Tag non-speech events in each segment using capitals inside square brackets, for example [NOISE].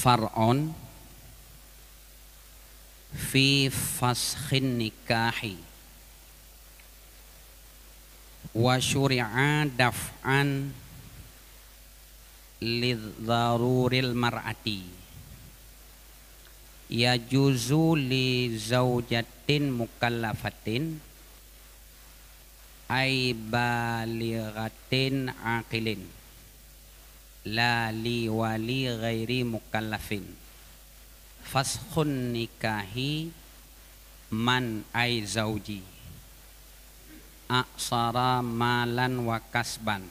far'un fi faskhin nikahi wa syuri'a daf'an li daruril mar'ati ya juzu li zaujatin mukallafatin ay balighatin aqilin la li wali ghairi mukallafin fashun nikahi man ai zauji aksara malan wa kasban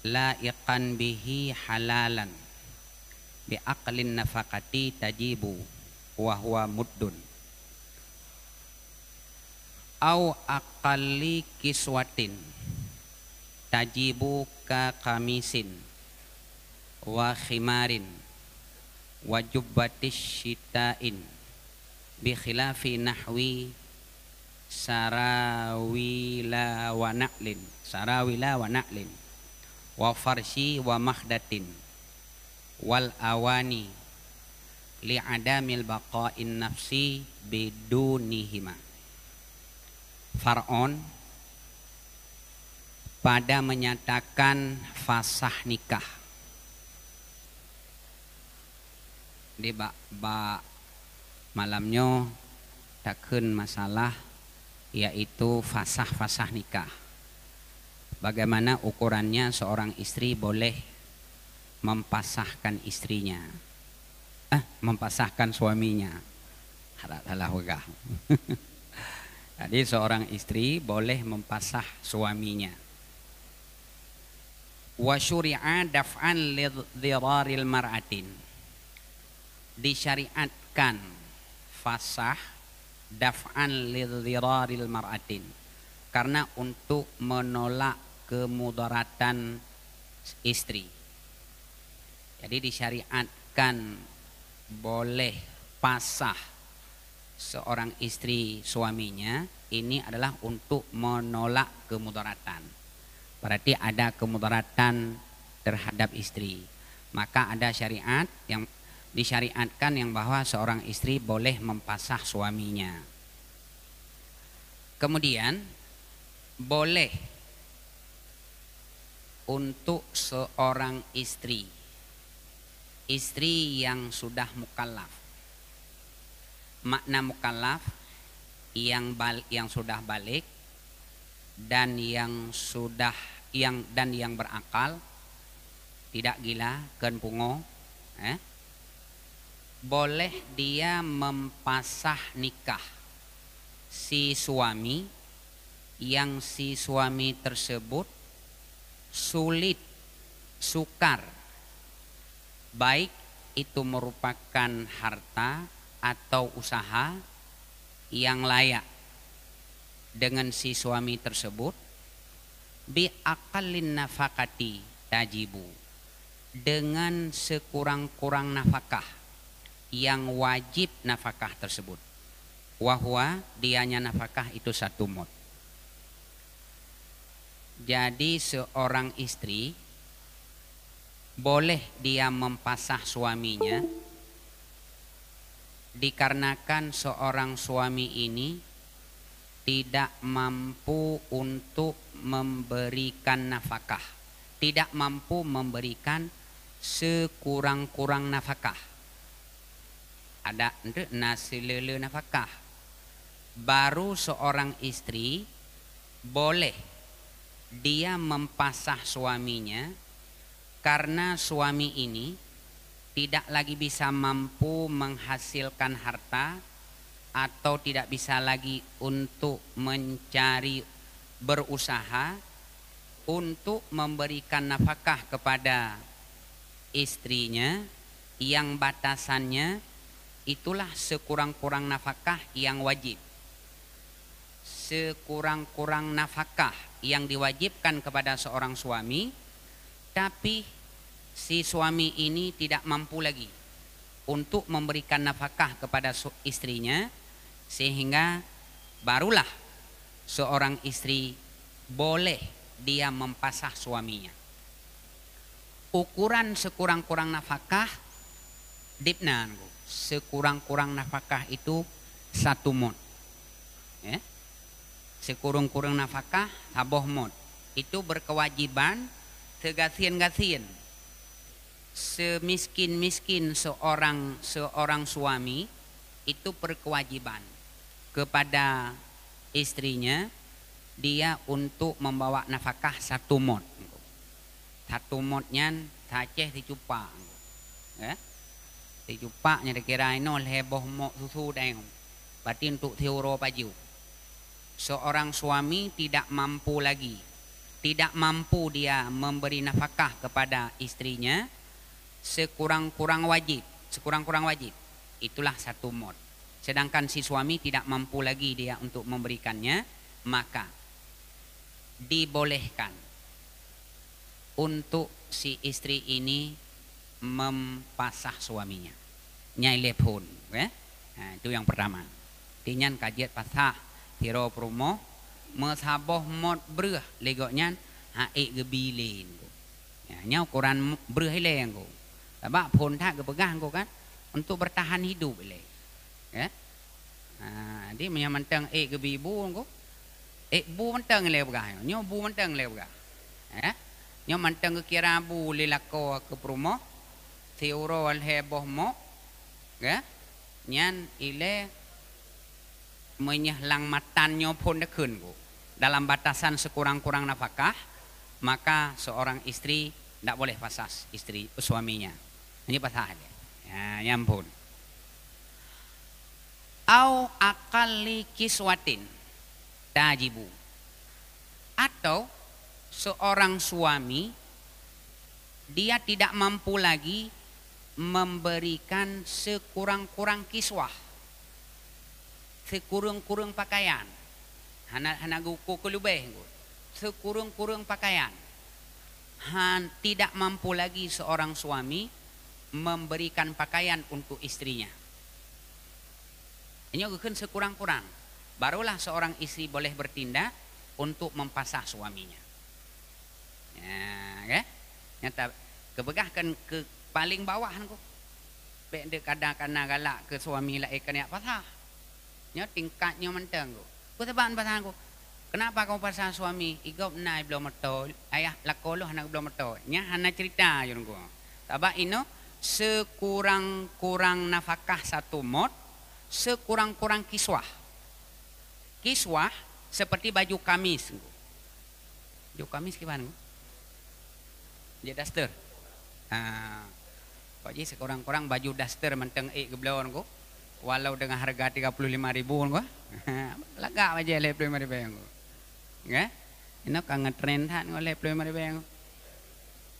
la iqan bihi halalan bi aqlin nafaqati tajibu wa huwa muddun au aqalli kiswatin tajibu ka kamisin wa khimarin wa jubbatis syita'in bi khilafi nahwi sarawila wa na'lin sarawila wa na'lin wa farsi wa mahdatin wal awani li adamil baqa'in nafsi bidunihima far'on pada menyatakan fasah nikah. Di bak, ba malamnya takkan masalah yaitu fasah-fasah nikah. Bagaimana ukurannya seorang istri boleh mempasahkan istrinya. Ah, mempasahkan suaminya. Halah [LAUGHS] Jadi seorang istri boleh mempasah suaminya. wa syuri'a daf'an lidhiraril mar'atin disyariatkan fasah daf'an lidhiraril mar'atin karena untuk menolak kemudaratan istri jadi disyariatkan boleh fasah seorang istri suaminya ini adalah untuk menolak kemudaratan berarti ada kemudaratan terhadap istri. Maka ada syariat yang disyariatkan yang bahwa seorang istri boleh mempasah suaminya. Kemudian boleh untuk seorang istri istri yang sudah mukallaf. Makna mukallaf yang bal yang sudah balik dan yang sudah yang dan yang berakal tidak gila ken pungo eh, boleh dia mempasah nikah si suami yang si suami tersebut sulit sukar baik itu merupakan harta atau usaha yang layak dengan si suami tersebut bi akalin nafakati tajibu dengan sekurang-kurang nafkah yang wajib nafkah tersebut wahwa dianya nafkah itu satu mod jadi seorang istri boleh dia mempasah suaminya dikarenakan seorang suami ini tidak mampu untuk memberikan nafkah, tidak mampu memberikan sekurang-kurang nafkah. Ada nasi lele nafkah. Baru seorang istri boleh dia mempasah suaminya karena suami ini tidak lagi bisa mampu menghasilkan harta atau tidak bisa lagi untuk mencari berusaha untuk memberikan nafkah kepada istrinya yang batasannya itulah sekurang-kurang nafkah yang wajib sekurang-kurang nafkah yang diwajibkan kepada seorang suami tapi si suami ini tidak mampu lagi untuk memberikan nafkah kepada istrinya sehingga barulah seorang istri boleh dia mempasah suaminya. Ukuran sekurang-kurang nafkah dipnan nah, sekurang-kurang nafkah itu satu mod. Ya. Sekurang-kurang nafkah saboh mod. Itu berkewajiban tegasin gasian Semiskin-miskin seorang seorang suami itu berkewajiban kepada istrinya dia untuk membawa nafkah satu mod satu modnya saceh dicupa ya dicupa nya dikira ino heboh mod susu dah. berarti untuk teoro paju seorang suami tidak mampu lagi tidak mampu dia memberi nafkah kepada istrinya sekurang-kurang wajib sekurang-kurang wajib itulah satu mod sedangkan si suami tidak mampu lagi dia untuk memberikannya maka dibolehkan untuk si istri ini mempasah suaminya nyai lepun ya nah, ha, itu yang pertama tinyan kajet pasah tiro promo mesaboh mod berah legoknya hae gebilin ya nya ukuran breh hilang ko sebab pun tak kepegang ko kan untuk bertahan hidup ilang ya ha dia menyang mentang eh ke ibu ko eh bu mentang le bukan nyo bu mentang le bukan ya nyo mentang ke kira bu le lako ke promo teoro al heboh mo ya nyan ile menyelang matan nyo pun de kun ko dalam batasan sekurang-kurang nafkah maka seorang istri tidak boleh pasas istri suaminya ini pasal dia ya nyampun ya au akali kiswatin tajibu atau seorang suami dia tidak mampu lagi memberikan sekurang-kurang kiswah sekurang-kurang pakaian hana hana guku kulubeh sekurang-kurang pakaian Han, tidak mampu lagi seorang suami memberikan pakaian untuk istrinya nyogokeun sekurang-kurang barulah seorang istri boleh bertindak untuk mempasah suaminya ya ya nyata kebegahkan ke paling bawah nku pek de kadang-kadang galak ke suami lah eh kena pasah nya tingkatnya menteng ku kutaban pasang aku? kenapa kau pasang suami Iga nai belum metol ayah lakoloh anak belum metol nya hana cerita yun ku sabak ino sekurang-kurang nafkah satu mod sekurang-kurang kiswah. Kiswah seperti baju kamis. Baju kamis gimana? Baju daster. Ha. Jadi sekurang-kurang baju daster menteng ek geblon ko. Walau dengan harga 35000 ribu ko. [LAUGHS] Lagak aja le 35 ribu yang ko. Ya. Ino kan ngetren han ko le 35 ribu yang ko.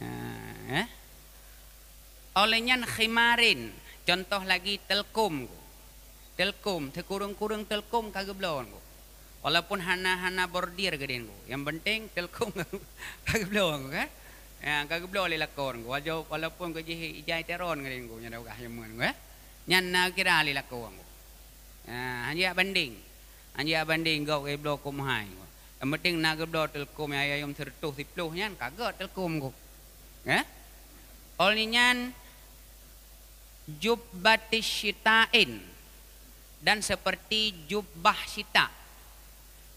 Ha, ya? Olehnya khimarin. Contoh lagi telkom ko telkom terkurung-kurung telkom kagak belawan ku walaupun hana-hana bordir gedin ku yang penting telkom [LAUGHS] kagak belawan ku kan ya kagak belawan le lakon ku walaupun ku jih ijai teron gedin ku nya dak yang mun ku ya nya na kira le lakon ku hanya banding hanya banding kau ke blok ku mahai yang penting nak gedo telkom yang ayam tertuh tipluh nya kagak telkom ku ya Olinyan jubbatis syita'in dan seperti jubah sita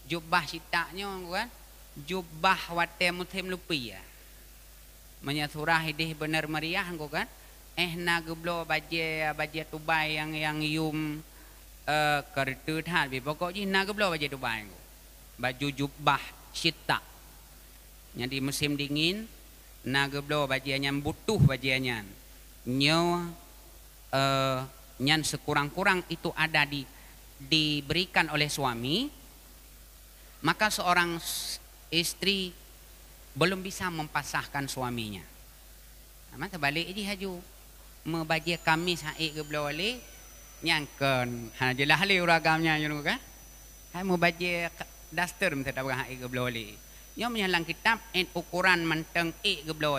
jubah sitanya kan jubah wate muthim lupi ya menya hidih idih benar meriah engko kan eh na geblo baje baje tubai yang yang yum uh, eh, kertu tan bi pokok ji na geblo baje tubai engko baju jubah sita yang musim dingin na geblo baje nyam butuh baje nyam nyawa uh, eh, yang sekurang-kurang itu ada di diberikan oleh suami maka seorang istri belum bisa mempasahkan suaminya sama terbalik ini haju membaji kami saik ke beliau oleh nyangkan hanya jelah li uragamnya yang juga hai membaji daster minta tak berhak ke beliau oleh yang menyalang kitab in ukuran menteng ik ke beliau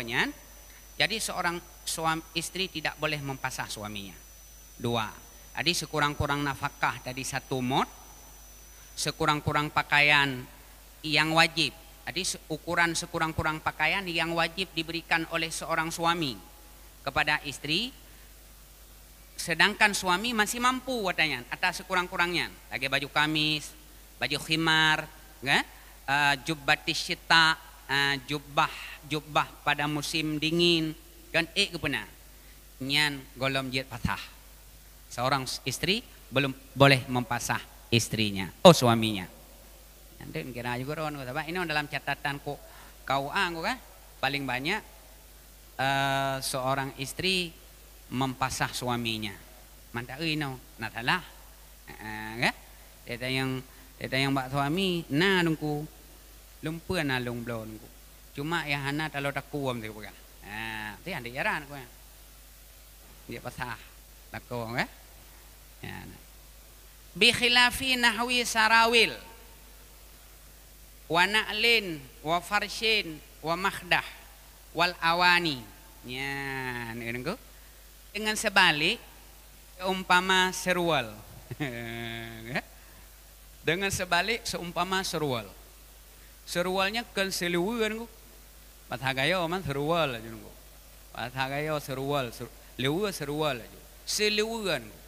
jadi seorang suami istri tidak boleh mempasah suaminya dua. Jadi sekurang-kurang nafkah dari satu mod, sekurang-kurang pakaian yang wajib. Jadi ukuran sekurang-kurang pakaian yang wajib diberikan oleh seorang suami kepada istri, sedangkan suami masih mampu katanya atas sekurang-kurangnya, lagi baju kamis, baju khimar, uh, ya. eh, jubah tisita, uh, eh, jubah jubah pada musim dingin, kan? Eh, kepenah. Nyan golom jid patah seorang istri belum boleh mempasah istrinya oh suaminya nanti kira ah, juga ron ini dalam catatan ku kau anggo ah, kan paling banyak uh, seorang istri mempasah suaminya mantak ino natalah uh, eh, eh, kan yang kita yang bak suami na nungku lumpur na lung blon nungku cuma ya hana talo tak kuam tu bukan ah tu yang dia ran dia pasah tak kuam kan Ya. Bikhilafi nahwi sarawil wa na'lin wa farshin wa mahdah wal awani. Ya, nengku. Dengan sebalik seumpama serwal. [LAUGHS] Ya. Dengan sebalik seumpama serwal. Serwalnya kan seluwi kan ku. Pathagayo man serwal, aja lah nengku. Pathagayo serual, seru, lewa serual aja. Lah seluwi kan ku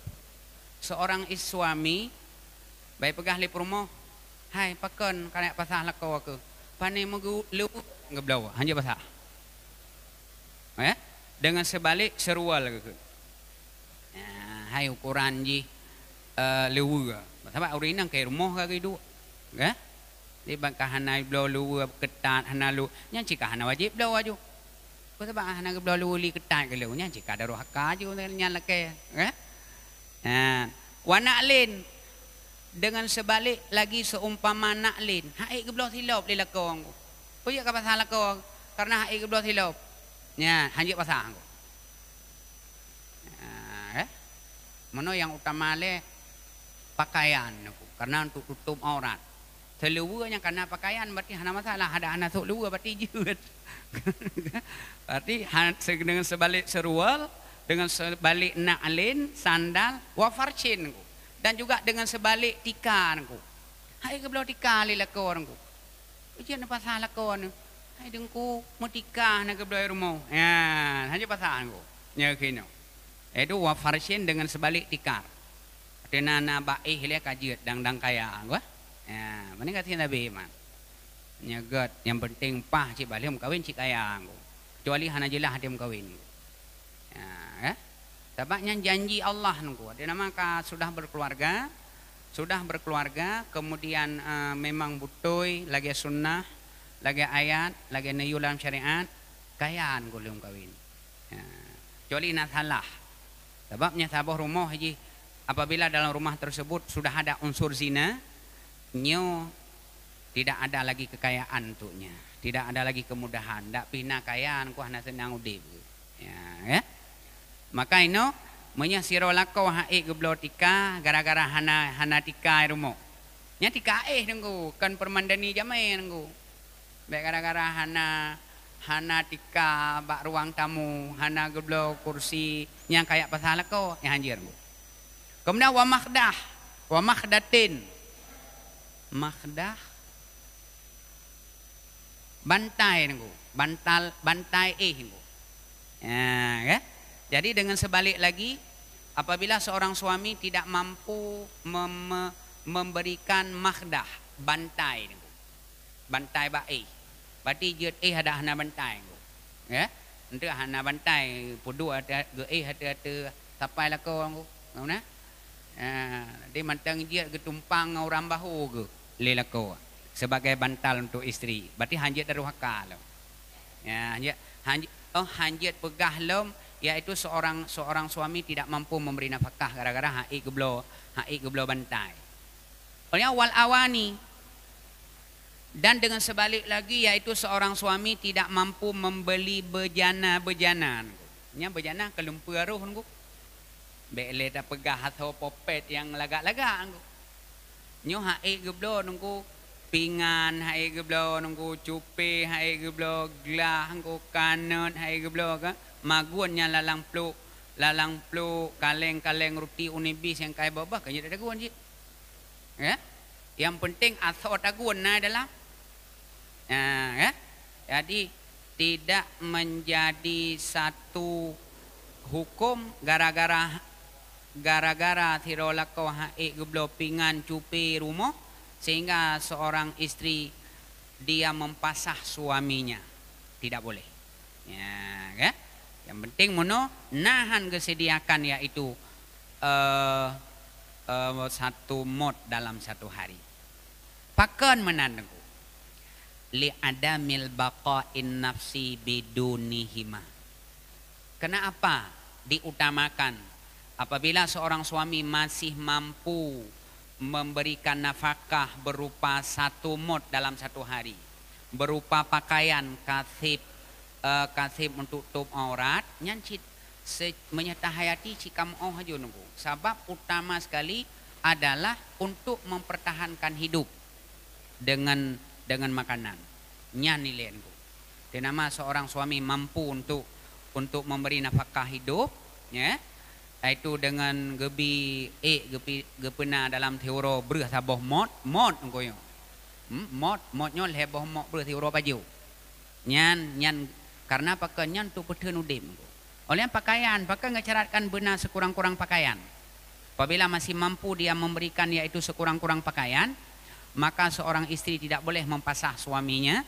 seorang suami baik pegah lip rumah hai pekan kena pasal lekau aku pani mugu lu ngeblau hanya pasah, ya eh? dengan sebalik serual ke? ya, hai ukuran ji uh, lewu ke sebab urinan ke rumah ke hidup ya di bangka hanai blau lu ketat hana lu nyang cika hana wajib blau aju ko sebab hana ke blau lu ketat ke lu nyang cika daruh hakka aju nyang lekai eh? Nah, ha. wa lain dengan sebalik lagi seumpama nak lain. Haik kebelah silap di lakong aku. Puyo ka pasal lakong karena haik kebelah silap. Ya, hanjuk pasal aku. Nah, ha, eh? Mano yang utama le pakaian aku karena untuk tutup aurat. Seluruhnya karena pakaian berarti hana masalah ada anak sok berarti [LAUGHS] jut. berarti dengan sebalik seruwal dengan sebalik nak alin sandal, wafarcin ku. Dan juga dengan sebalik tikar ku. Hai ke belau tikar li lekor ku. Ujian apa salah lekor ni. Hai dengku, mau tikar na ke belau rumah. Ya, hanya pasal ku. Ya, kini. Itu eh, wa farcin dengan sebalik tikar. Dengan na ba'ih eh li kajit, dang-dang kaya ku. Eh. Ya, mana kata Nabi Iman. Nyegat, ya, yang penting pah cik balik, kawin cik kaya ku. Kecuali hanya jelah dia kawin. Ya ya. Sebabnya janji Allah nunggu. Dia nama sudah berkeluarga, sudah berkeluarga, kemudian e, memang butoi lagi sunnah, lagi ayat, lagi neyulam syariat, kaya nunggu kawin. Ya. Kecuali nasalah. Sebabnya sabah rumah haji, apabila dalam rumah tersebut sudah ada unsur zina, nyo tidak ada lagi kekayaan tuhnya, Tidak ada lagi kemudahan. Tak pina kaya kuah anak senang udib. Ya, ya. Maka ino menya siro lako hae geblo tika gara-gara hana hana tika rumo. Nya tika eh nunggu kan permandani jamai nunggu. Baik gara-gara hana hana tika bak ruang tamu hana geblo kursi yang kayak pasal lako ya anjir. Kemudian wa makdah wa makdatin makdah bantai nunggu bantal bantai eh nunggu. Ya, ya. Jadi dengan sebalik lagi, apabila seorang suami tidak mampu mem memberikan mahdah, bantai. Bantai ba'i. Berarti dia eh ada hana bantai. Ya? Nanti hana bantai, pudu ada, dia eh ada, ada, sampai lah kau orang. Mana? Ha, dia mantang dia ketumpang dengan orang bahu ke? Lelah kau. Sebagai bantal untuk isteri. Berarti hanjit daruhaka lah. Ya, hanjit, hanjit, oh hanjit pegah lah yaitu seorang seorang suami tidak mampu memberi nafkah gara-gara haid geblo, haid geblo bantai. Oleh wal awani dan dengan sebalik lagi yaitu seorang suami tidak mampu membeli bejana bejana. Nya bejana kelumpur roh nunggu. Bele dah pegah atau popet yang lagak-lagak nunggu. Nyo haid geblo nunggu pingan haid geblo nunggu cupe haid geblo gelah nunggu kanut haid geblo kan magun yang lalang plu lalang plu kaleng kaleng roti unibis yang kaya babah kaya ada gua ni ya yang penting asal tak gua na dalam ya, ya jadi tidak menjadi satu hukum gara-gara gara-gara tirola ko ha e pingan cupi rumah sehingga seorang istri dia mempasah suaminya tidak boleh ya kan ya? Yang penting mono nahan kesediakan yaitu uh, eh, uh, eh, satu mod dalam satu hari. Pakan menandengku. Li ada mil in nafsi biduni hima. Kenapa diutamakan apabila seorang suami masih mampu memberikan nafkah berupa satu mod dalam satu hari berupa pakaian kathib Uh, kasih untuk tutup aurat nyan cit menyetahayati cikam oh nunggu sebab utama sekali adalah untuk mempertahankan hidup dengan dengan makanan Nyanyi nilain ku nama seorang suami mampu untuk untuk memberi nafkah hidup ya itu dengan gebi e eh, gebi gepena dalam teoro berah sabah mod mod engkau yo mod hmm, modnya leh bah mod berah teoro baju nyan nyan karena pakainya untuk petun udim oleh pakaian pakai ngecaratkan benar sekurang-kurang pakaian apabila masih mampu dia memberikan yaitu sekurang-kurang pakaian maka seorang istri tidak boleh mempasah suaminya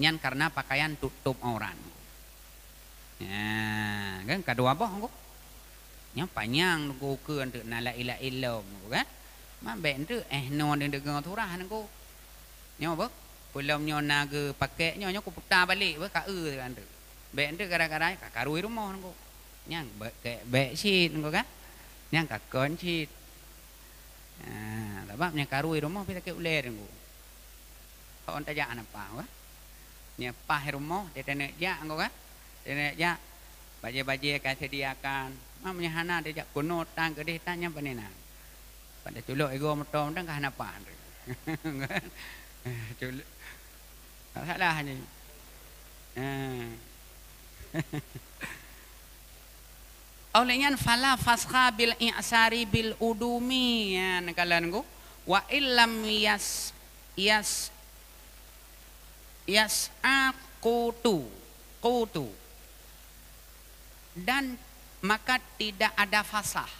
nyan karena pakaian tutup orang ya kan kedua boh aku yang panjang aku ke untuk nala ila ila kan mabek itu eh no dia dengar turah aku yang apa pulau naga pakai nyonya aku putar balik apa kak er tu kan? Bek ndek kadang gara kakak karui rumah nunggu. Nyang bek be sit nunggu kan. Nyang kakon sit. Ah, ha, tak bab nyang karuwi rumah pita ke uler nunggu. Kau entah jangan apa, wah. Nya pah rumah, dia tenek jak, engkau kan? Dia tenek jak, baje-baje kan sediakan. Mak punya hana, dia jak kuno, tang ke dia, tanya apa ni nak? Pada culuk ego mertom, dan [LAUGHS] kan apa? Culuk. Tak salah ni. Ha. Olehnya [LAUGHS] fala fasqa bil i'sari bil udumi ya nekalanku wa illam yas yas yas akutu kutu dan maka tidak ada fasah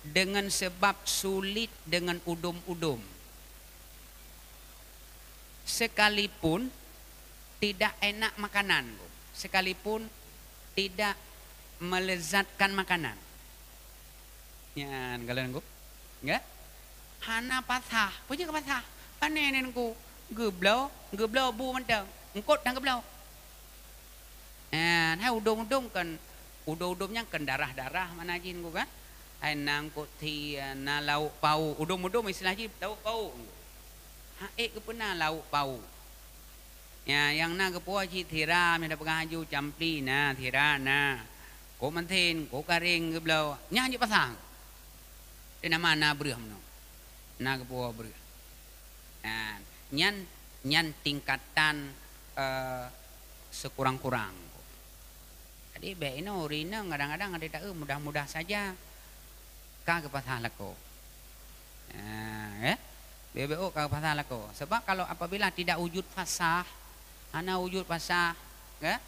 dengan sebab sulit dengan udum-udum sekalipun tidak enak makanan sekalipun tidak melezatkan makanan. Nyan kalian gua, enggak? Hana patah, punya apa patah? Aneh nenku, geblau, geblau bu ya, kan. Kan mana? Ngukut dan geblau. Eh, hai udung udung kan, udung udungnya kan darah darah mana jin gua kan? Hai nangku ti na pau, udung udung istilah jin tau pau. Hai kepena lauk pau. เนี่ยยังน่ากับพวชิธีราไม่ได้ประกาศยูจำปีนะธีรานะโกมันเทนโกกะเริงกับเราเนี่ยยุปสังเป็นนามานาเบื่อมนนากับพวเบื่ออ่อยันยันติงกัตันเอ่อ sekurang kurang jadi baik no rina kadang-kadang ada tak eh, mudah-mudah saja kah kepasah lako eh ha, ya? BBO oh, kalau pasal aku. Sebab kalau apabila tidak wujud fasah, ana wujud pasah, ya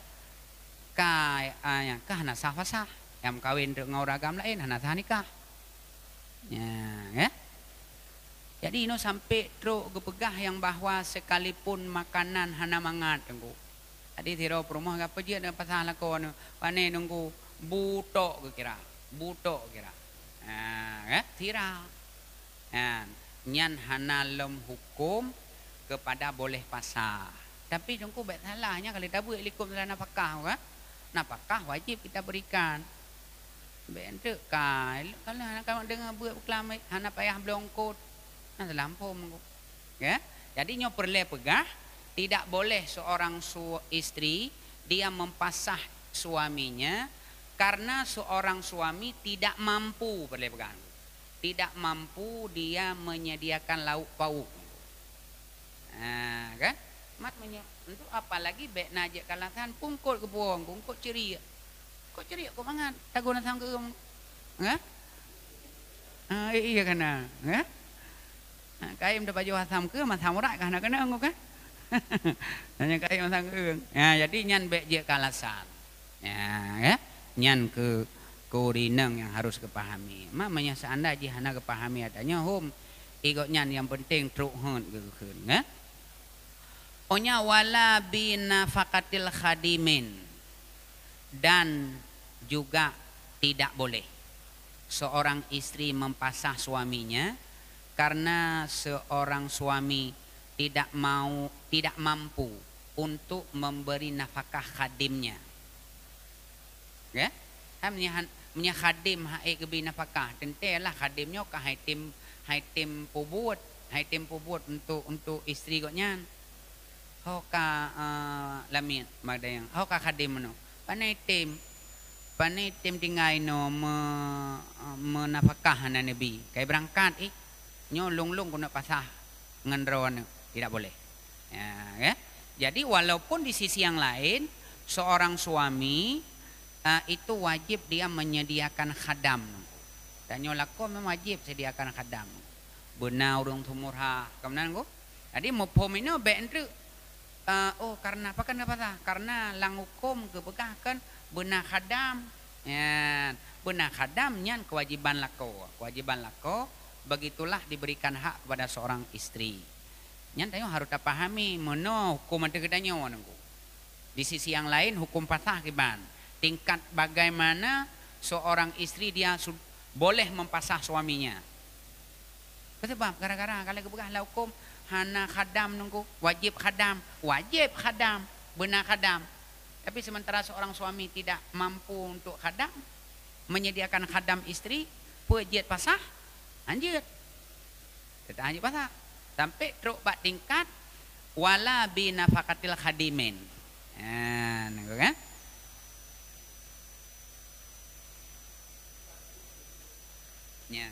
ka ya ka ana sah pasah. yang kawin dengan orang agama lain ana sah nikah ya ya jadi ino sampai teruk gepegah yang bahawa sekalipun makanan hana mangat tunggu tadi tiro perumah gapo je ada pasah lako anu pane nunggu butok ke kira butok kira ha ya tira ha nyan hana lem hukum kepada boleh pasah tapi jongko baik salahnya kalau dah buat likum dalam nafkah eh. ha? Nafkah wajib kita berikan. Bentuk kai. Kalau anak kau dengar buat kelamai, anak payah belongkot. Nah, lampu mengu. Ya. Jadi nyoperle pegah. Tidak boleh seorang su istri dia mempasah suaminya karena seorang suami tidak mampu boleh pegang tidak mampu dia menyediakan lauk pauk nah, kan? mat menye untuk apalagi bek najek kalangan pungkut ke buang pungkut ceria kok ceria kok mangan tagu nak sang gerum ha ha eh, iya kena ngah? ha kai mda baju asam ke mas samura kah nak kena ngok kan nanya kai mas sang gerum ya jadi nyan bek je kalasan ya ya nyan ke kurineng yang harus kepahami mak menye seandainya jihana kepahami adanya hum igot nyan yang penting truk hon ke ke ha Pokoknya wala binafakatil khadimin dan juga tidak boleh seorang istri mempasah suaminya karena seorang suami tidak mau tidak mampu untuk memberi nafkah khadimnya. Ya? Hamnyahan punya khadim hae eh, kebi bina pakah tentelah khadimnya ke hai tim hai tim hai tim pubut untuk untuk istri kotnya. เขาก็ละเมียดมาได้ยังเขาก็คดีมโนปนัยเต็มปนัยเต็มที่ไงเนาะมมนาภกะฮานันบีกับรังกาดอีกเนาะลุงลุงคนนั้นภาษาเงินรวนไม่ได้เนาะ ah, ah, eh, ya, ya. jadi walaupun di sisi yang lain seorang suami ah, itu wajib dia menyediakan khadam dan nyolak memang wajib sediakan khadam benar urung tumurha kemudian gua jadi mau pomino bentuk uh, oh karena apa kan apa tak? Karena lang hukum ke bekah kan benar khadam. Ya, benar khadam nyan kewajiban lako. Kewajiban lako begitulah diberikan hak kepada seorang istri. Nyan tayo harus pahami mano hukum ada kedanya wanangku. Di sisi yang lain hukum patah kiban. Tingkat bagaimana seorang istri dia boleh mempasah suaminya. Betul bang, gara-gara kalau kebukaan lah hukum, hana khadam nunggu wajib khadam wajib khadam benar khadam tapi sementara seorang suami tidak mampu untuk khadam menyediakan khadam istri pejet pasah anjir kita anjir pasah sampai teruk bak tingkat wala binafakatil khadimin ya, nunggu kan Yeah.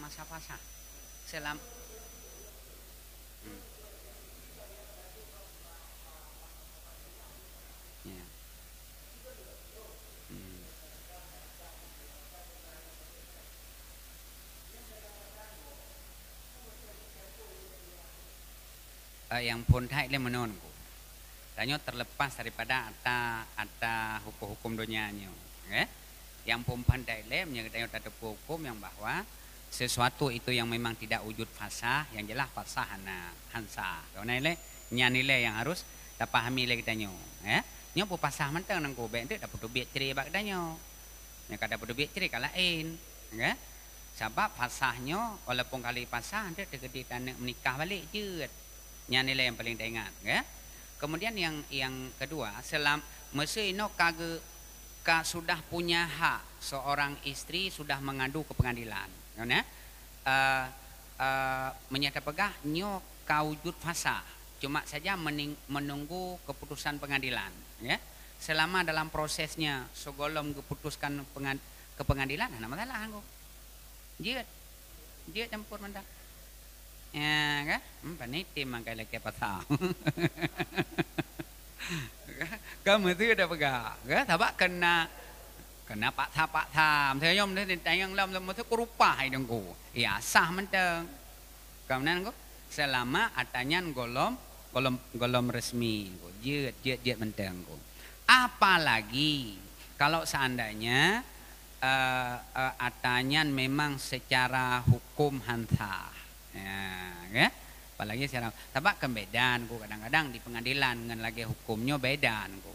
selama saya puasa selam hmm. Ya. Hmm. Eh, yang pun tak ada menonku tanya terlepas daripada ata ata hukum-hukum dunia ni eh? okay? yang pun pandai lem yang tanya tak hukum yang bahawa sesuatu itu yang memang tidak wujud fasah yang jelas fasah hana hansa kau nilai nya nilai yang harus tak pahami lagi tanya ya nya pu fasah mentan nang kubek, bek dapat perlu ceri bak danyo nya kada dapat bek ceri kala ain ya sebab fasahnya walaupun kali fasah dak tergede tanak menikah balik je nya nilai yang paling ingat, ya kemudian yang yang kedua selam mesti ino kage ka sudah punya hak seorang istri sudah mengadu ke pengadilan no na uh, eh? uh, eh, eh, menyata pegah nyo kaujud fasa cuma saja mening, menunggu keputusan pengadilan ya selama dalam prosesnya segolom keputuskan pengad, ke pengadilan nah masalah hangku jiet jiet campur mentah ya kan hmm, paniti mangkai lagi apa kamu itu udah pegah kan tabak kena kenapa tha pak tha saya nyom ni tayang yang lam tu kurupa hai dengku Ia ya, sah menteng kamnan ko selama atanyan golom golom golom resmi ko jet jet jet menteng ko apalagi kalau seandainya uh, memang secara hukum hantha ya, ya apalagi secara tapi kebedaan ko kadang-kadang di pengadilan dengan lagi hukumnya bedaan ko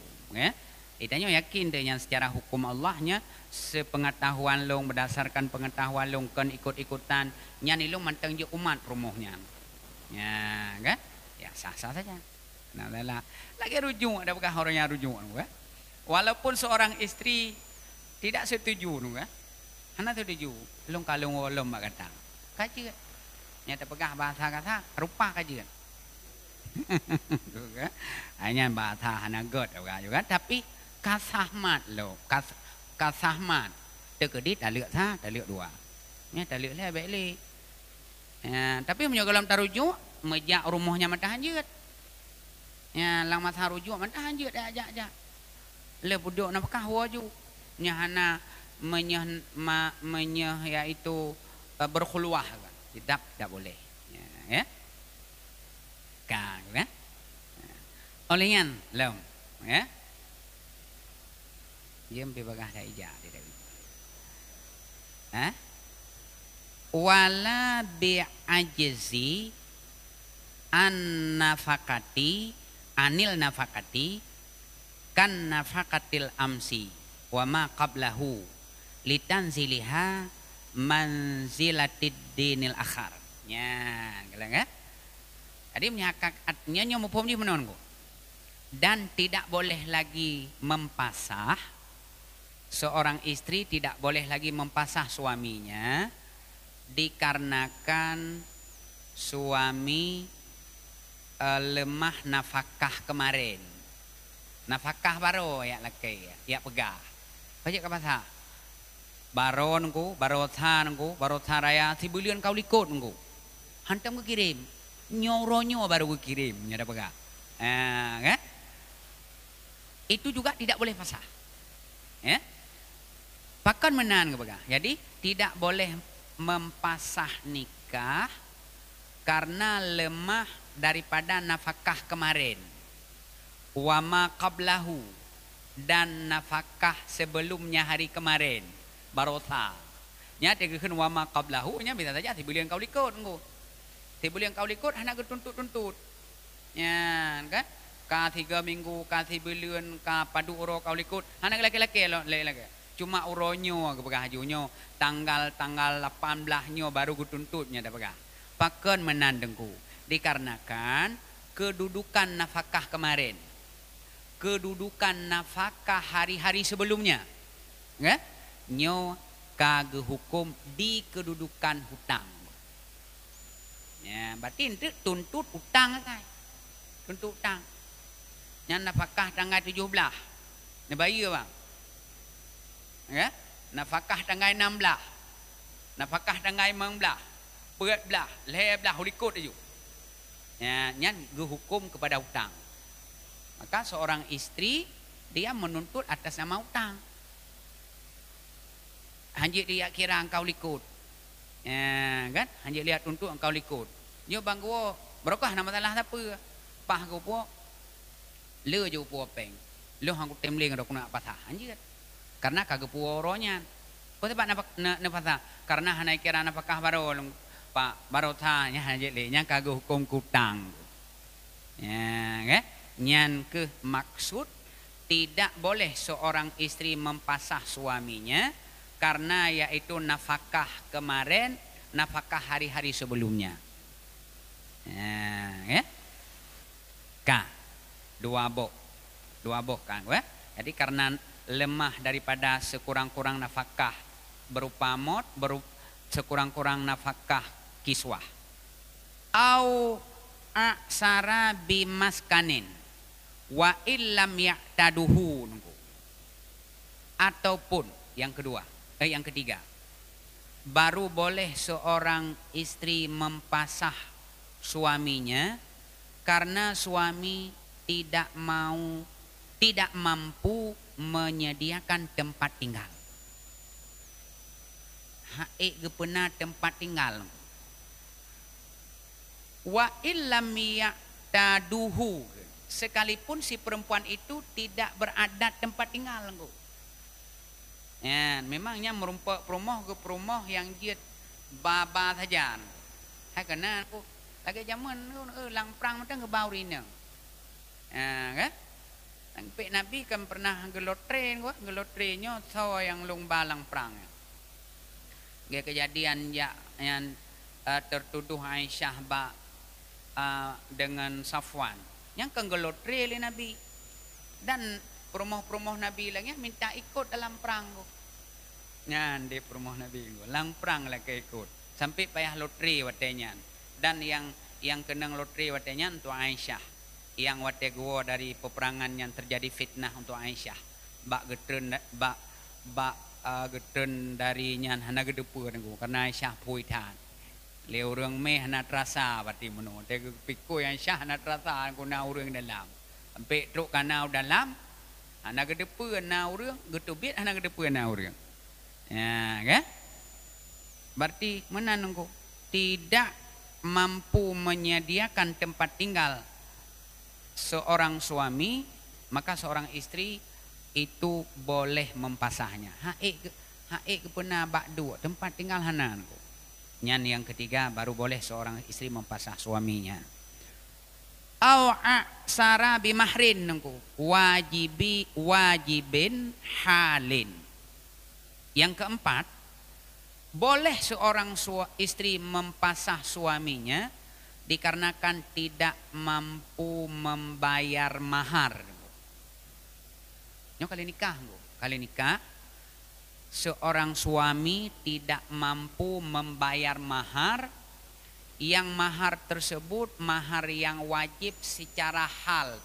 Eh, Dia tanya yakin dengan secara hukum Allahnya sepengetahuan long berdasarkan pengetahuan long kan ikut-ikutan nyan lu manteng je umat rumuhnya. Ya, kan? Ya sah-sah saja. Nah, lah, lah. Lagi rujuk ada bukan orang yang rujuk kan? Walaupun seorang istri tidak setuju nu kan? Hana setuju, long kalung walom mak kata. Kaji kan? Nyata pegah bahasa kata, rupa kaji kan? [LAUGHS] kan? Hanya bahasa hana god juga. Tapi Kasahmat lo kas kasahmat, sahmat te ke dit dalek sa dalek dua ni dalek le baik le tapi menyo dalam tarujuk mejak rumahnya mata hanjut ya lang mata rujuk mata hanjut dah ajak ajak le buduk nak kah waju nya menyah ma, menyah yaitu uh, eh, berkhuluah kan tidak tidak boleh ya ya kan olehnya lo, ya, ya. Ieu bagah da ija di deui. Gitu. Hah? Wala bi'ajzi an nafakati anil nafakati kan nafakatil amsi wa ma qablahu litanziliha manzilatid dinil akhar nya gelang tadi ya. menyakak artinya nyomupom di menonku dan tidak boleh lagi mempasah seorang istri tidak boleh lagi mempasah suaminya dikarenakan suami e, lemah nafkah kemarin. Nafkah baru ya laki ya, ya, pegah. Pajak ke pasah. Baron ku, barotan ku, barotan raya, si bulian kau likut ku. Hantam ku kirim. Nyoronyo baru ku kirim. Ya pegah. Eh, kan? Itu juga tidak boleh pasah. Ya? Pakan menan ke baga. Jadi tidak boleh mempasah nikah karena lemah daripada nafkah kemarin. Wama qablahu dan nafkah sebelumnya hari kemarin. Barota. Nya tegakkan wama qablahu nya bisa saja ti yang kau likut engko. Ti yang kau likut hanak getuntut-tuntut. tuntut. Nya kan? Ka tiga minggu, ka ti bulan, ka padu uro kau likut. anak laki-laki lo, laki cuma uronyo ke pegah hajunyo tanggal-tanggal 18 nyo baru kutuntutnya dah pegah pakon menandengku dikarenakan kedudukan nafkah kemarin kedudukan nafkah hari-hari sebelumnya ya nyo kage hukum di kedudukan hutang ya berarti itu tuntut hutang kan tuntut hutang yang nafkah tanggal 17 ne ya bang ya nafkah tangai enam belah, nafakah tangai 19 berat belah leh belah ulikot aju ya nyan hukum kepada hutang maka seorang istri dia menuntut atas nama hutang hanji dia kira engkau likut ya kan hanji lihat tuntut engkau likut nyo bangguo oh, berokah nama talah siapa pah ko puak le jo puak peng lo hang ko tem leng ro kuna patah anjir karena kagak puoronya ko tepat napa nak ta karena hanai kira napa kah baro ulung pa baro ta nya haje le kagak hukum kutang ya ke nyan ke maksud tidak boleh seorang istri mempasah suaminya karena yaitu nafkah kemarin nafkah hari-hari sebelumnya ya ke dua boh, dua boh kan ya jadi karena lemah daripada sekurang-kurang nafkah berupa mod berupa sekurang-kurang nafkah kiswah au aksara bimaskanin wa illam ya'taduhu nunggu ataupun yang kedua eh yang ketiga baru boleh seorang istri mempasah suaminya karena suami tidak mau tidak mampu menyediakan tempat tinggal. Hae gepena tempat tinggal. Wa illam yataduhu sekalipun si perempuan itu tidak beradat tempat tinggal Ya, memangnya merumpa perumah ke perumah yang dia baba saja. Ha kena aku lagi zaman tu eh, lang prang macam ke baurina. Ah, ya, kan? Sampai Nabi kan pernah gelot gua, gelot trainnya yang lung balang perang. Gak kejadian ya yang uh, tertuduh Aisyah ba uh, dengan Safwan. Yang kan gelot train Nabi dan perumah-perumah Nabi lagi eh, minta ikut dalam perang gua. Nyan di perumah Nabi gua, lang perang lagi ikut. Sampai payah lotre wadanya dan yang yang kena lotre wadanya tu Aisyah yang wate gua dari peperangan yang terjadi fitnah untuk Aisyah. Bak geten bak bak uh, geten dari nyan hana gedepu dengu kan karena Aisyah puitan. Leo urang meh hana terasa pati mano. Te piko yang Aisyah hana terasa guna urang dalam. Ampe truk kanau dalam. Hana gedepu na urang getubit hana gedepu na urang. Ya, kan? Berarti menanungku tidak mampu menyediakan tempat tinggal seorang suami maka seorang istri itu boleh mempasahnya haik haik kepena bak dua tempat tinggal hanan nyan yang ketiga baru boleh seorang istri mempasah suaminya au aksara mahrin nengku wajib wajibin halin yang keempat boleh seorang istri mempasah suaminya dikarenakan tidak mampu membayar mahar. Nyo kali nikah, bu. kali nikah seorang suami tidak mampu membayar mahar yang mahar tersebut mahar yang wajib secara hal.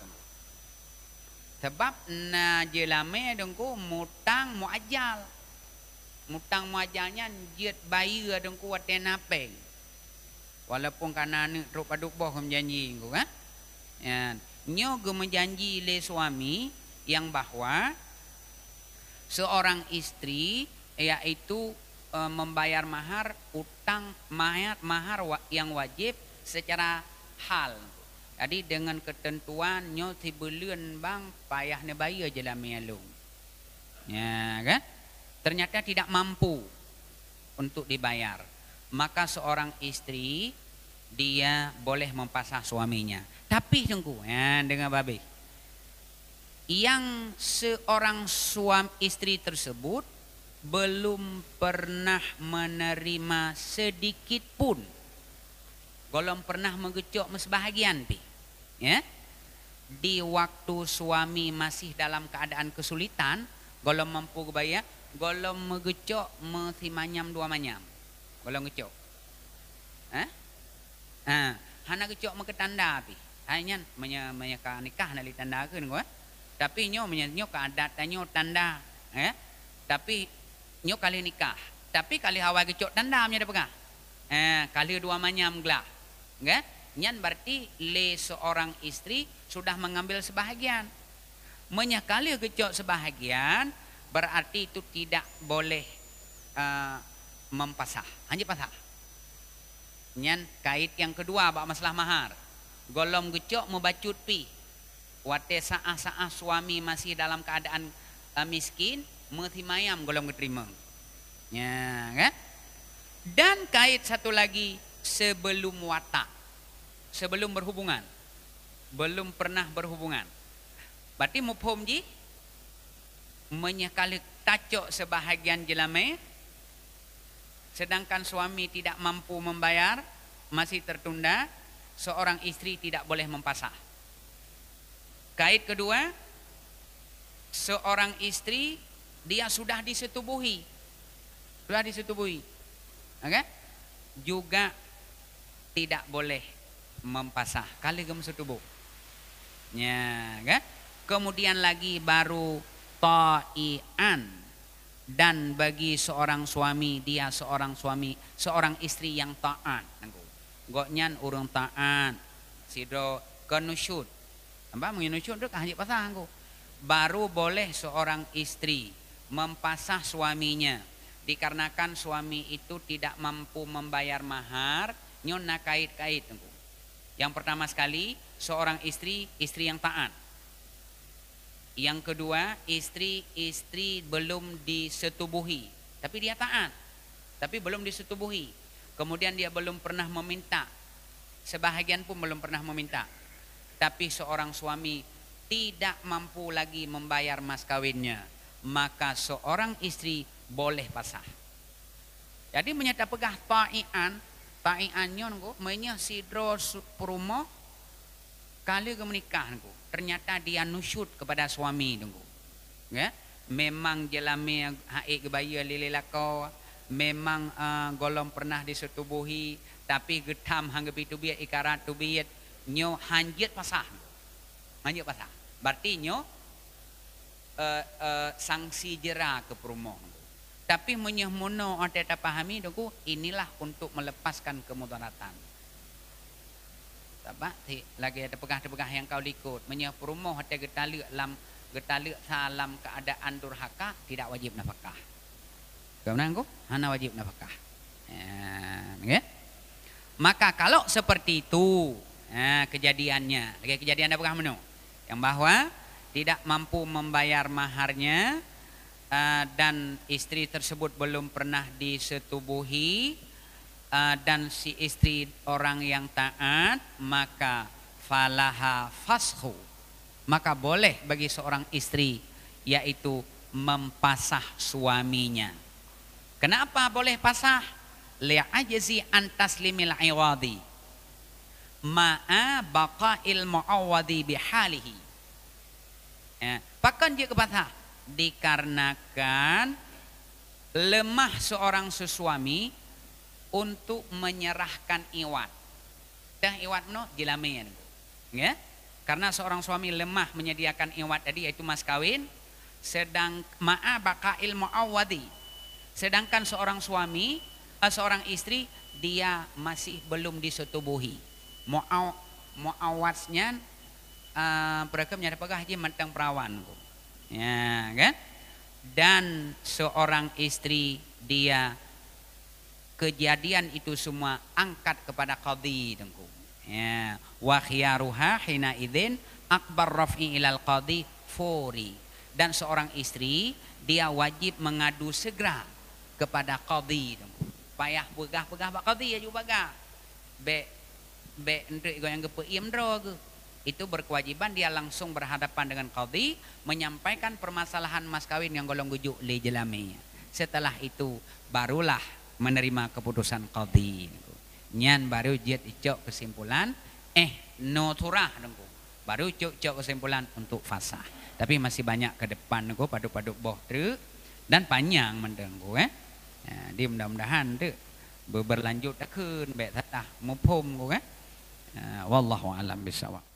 Sebab na jelame dengku mutang muajal. Mutang muajalnya jet bayi dengku watenapeng walaupun kan anak teruk paduk boh menjanji ku kan ha? ya nyo ge menjanji le suami yang bahwa seorang istri yaitu e, eh, membayar mahar utang mahar, mahar yang wajib secara hal jadi dengan ketentuan nyo ti beleun bang payah ne bayar je lah melung ya kan ternyata tidak mampu untuk dibayar maka seorang istri dia boleh mempasah suaminya. Tapi tunggu, ya, dengar babi. Yang seorang suam istri tersebut belum pernah menerima sedikit pun. Golom pernah mengecok mesbahagian pi. Ya. Di waktu suami masih dalam keadaan kesulitan, golom mampu kebaya, golom mengecok mesimanyam dua manyam. Golom ngecok. Eh? hana kecok cok maka tanda api. Hanya menya nikah nali tanda ke nengo. Eh? Tapi nyo menya nyo ka adat tanyo tanda. Eh? Tapi nyo kali nikah. Tapi kali hawai kecok cok tanda menya depa. Eh, ha, kali dua manyam gelah. Eh? Nyan berarti le seorang istri sudah mengambil sebahagian. Menya kali ke sebahagian berarti itu tidak boleh uh, mempasah. Hanya Hanya pasah. Nyan kait yang kedua bak masalah mahar. Golom gecok bacut pi. Wate saah saah suami masih dalam keadaan uh, miskin, mesti mayam golom diterima. Ya, kan? Dan kait satu lagi sebelum watak sebelum berhubungan belum pernah berhubungan berarti mufhum ji menyekali tacok sebahagian jelame Sedangkan suami tidak mampu membayar, masih tertunda, seorang istri tidak boleh mempasah. Kait kedua, seorang istri dia sudah disetubuhi. Sudah disetubuhi. Oke? Okay? Juga tidak boleh mempasah kali kamu setubuh. Ya, kan? Okay? Kemudian lagi baru ta'ian dan bagi seorang suami dia seorang suami seorang istri yang taat nggak nyan urung taat sido kenusut apa mengenusut itu kahjik pasang baru boleh seorang istri mempasah suaminya dikarenakan suami itu tidak mampu membayar mahar nyon nakait kait kait yang pertama sekali seorang istri istri yang taat yang kedua, istri-istri belum disetubuhi, tapi dia taat. Tapi belum disetubuhi. Kemudian dia belum pernah meminta. Sebahagian pun belum pernah meminta. Tapi seorang suami tidak mampu lagi membayar mas kawinnya, maka seorang istri boleh pasah. Jadi menyata pegah ta'ian, ta'ian nyon ku, menyah perumah, kali ke ternyata dia nusyut kepada suami tunggu ya memang jelami haik gebaya lelelako memang uh, ah, golom pernah disetubuhi tapi getam hang gebi tubi ikara tubi nyo hanjet pasah hanjet pasah berarti nyo uh, eh, uh, eh, sanksi jera ke perumah tapi menyemono ada ah, tak pahami tunggu inilah untuk melepaskan kemudaratan tak apa ti lagi ada pegah-pegah yang kau ikut menya perumah hati getale lam getale salam keadaan durhaka tidak wajib nafkah kau menang ko hana wajib nafkah ya, eh, okay? maka kalau seperti itu ya, kejadiannya lagi kejadian apakah menu yang bahwa tidak mampu membayar maharnya uh, dan istri tersebut belum pernah disetubuhi uh, dan si istri orang yang taat maka falaha fashu maka boleh bagi seorang istri yaitu mempasah suaminya kenapa boleh pasah li'ajzi an taslimil iwadi ma'a baqa'il mu'awadi bihalihi ya. pakan dia kepada dikarenakan lemah seorang sesuami untuk menyerahkan iwat, Dah iwat no dilamin. Ya? Karena seorang suami lemah menyediakan iwat, tadi yaitu mas kawin. Sedang ma'a baka ilmu awadi. Sedangkan seorang suami, eh, seorang istri dia masih belum disetubuhi. Mau mu'awasnya mereka eh, menyadap haji mentang perawan. Ya kan? Dan seorang istri dia kejadian itu semua angkat kepada qadhi dengku. Ya, wa khiyaruha hina idzin akbar raf'i ilal qadhi furi. Dan seorang istri dia wajib mengadu segera kepada qadhi dengku. Payah pegah pegah pak qadhi ya juga begah. Be be ndek yang gepe iem iya droge itu berkewajiban dia langsung berhadapan dengan qadhi menyampaikan permasalahan mas kawin yang golong gujuk li Setelah itu barulah menerima keputusan qadhi nyan baru jet icok kesimpulan eh no turah nengku baru cok cok kesimpulan untuk fasah tapi masih banyak ke depan nengku padu padu boh tu dan panjang mendengku eh ya, di mudah mudahan tu berlanjut takun baik tak mupum nengku eh ya, wallahu a'lam bishawab